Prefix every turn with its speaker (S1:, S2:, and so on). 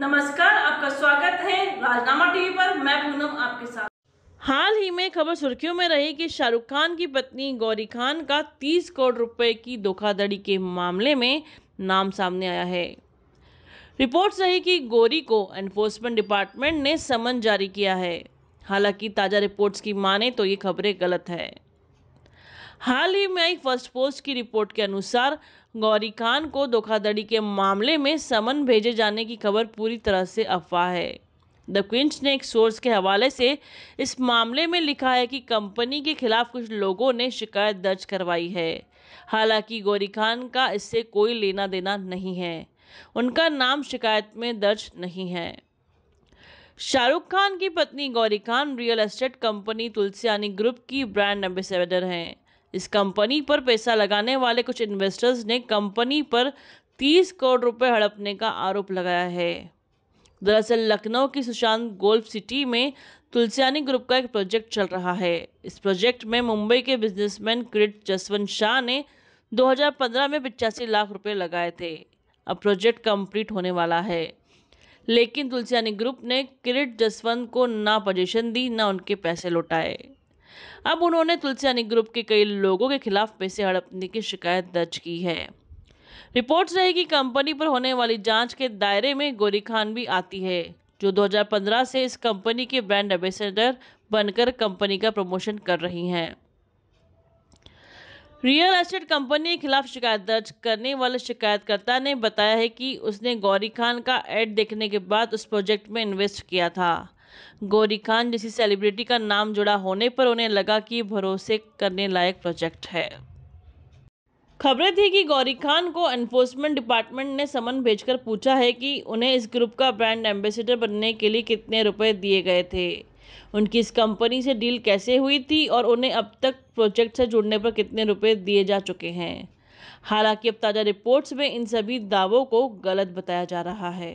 S1: नमस्कार आपका स्वागत है राजनामा टीवी पर मैं पूनम आपके साथ
S2: हाल ही में खबर सुर्खियों में रही कि शाहरुख खान की पत्नी गौरी खान का 30 करोड़ रुपए की धोखाधड़ी के मामले में नाम सामने आया है रिपोर्ट्स रही कि गौरी को एनफोर्समेंट डिपार्टमेंट ने समन जारी किया है हालांकि ताज़ा रिपोर्ट्स की माने तो ये खबरें गलत है हाल ही में आई फर्स्ट पोस्ट की रिपोर्ट के अनुसार गौरी खान को धोखाधड़ी के मामले में समन भेजे जाने की खबर पूरी तरह से अफवाह है द क्विंस ने एक सोर्स के हवाले से इस मामले में लिखा है कि कंपनी के खिलाफ कुछ लोगों ने शिकायत दर्ज करवाई है हालांकि गौरी खान का इससे कोई लेना देना नहीं है उनका नाम शिकायत में दर्ज नहीं है शाहरुख खान की पत्नी Gauri Khan real estate company Tulsiani group की ब्रांड एम्बेसडर हैं इस कंपनी पर पैसा लगाने वाले कुछ इन्वेस्टर्स ने कंपनी पर 30 करोड़ रुपए हड़पने का आरोप लगाया है दरअसल लखनऊ की सुशांत गोल्फ सिटी में तुलसियानी ग्रुप का एक प्रोजेक्ट चल रहा है इस प्रोजेक्ट में मुंबई के बिजनेसमैन क्रिट जसवंत शाह ने 2015 में पिचासी लाख रुपए लगाए थे अब प्रोजेक्ट कंप्लीट होने वाला है लेकिन तुलसियानी ग्रुप ने किरिट जसवंत को ना पोजीशन दी ना उनके पैसे लौटाए अब उन्होंने तुलसियानी ग्रुप के कई लोगों के खिलाफ पैसे हड़पने की शिकायत दर्ज की है रिपोर्ट रही कि कंपनी पर होने वाली जांच के दायरे में गोरी खान भी आती है जो 2015 से इस कंपनी के ब्रांड एम्बेसडर बनकर कंपनी का प्रमोशन कर रही हैं रियल एस्टेट कंपनी के खिलाफ शिकायत दर्ज करने वाले शिकायतकर्ता ने बताया है कि उसने गौरी खान का एड देखने के बाद उस प्रोजेक्ट में इन्वेस्ट किया था गौरी खान जैसी सेलिब्रिटी का नाम जुड़ा होने पर उन्हें लगा कि भरोसे करने लायक प्रोजेक्ट है खबरें थी कि गौरी खान को एनफोर्समेंट डिपार्टमेंट ने समन भेजकर पूछा है कि उन्हें इस ग्रुप का ब्रांड एम्बेसडर बनने के लिए कितने रुपए दिए गए थे उनकी इस कंपनी से डील कैसे हुई थी और उन्हें अब तक प्रोजेक्ट से जुड़ने पर कितने रुपए दिए जा चुके हैं हालांकि अब ताज़ा रिपोर्ट्स में इन सभी दावों को गलत बताया जा रहा है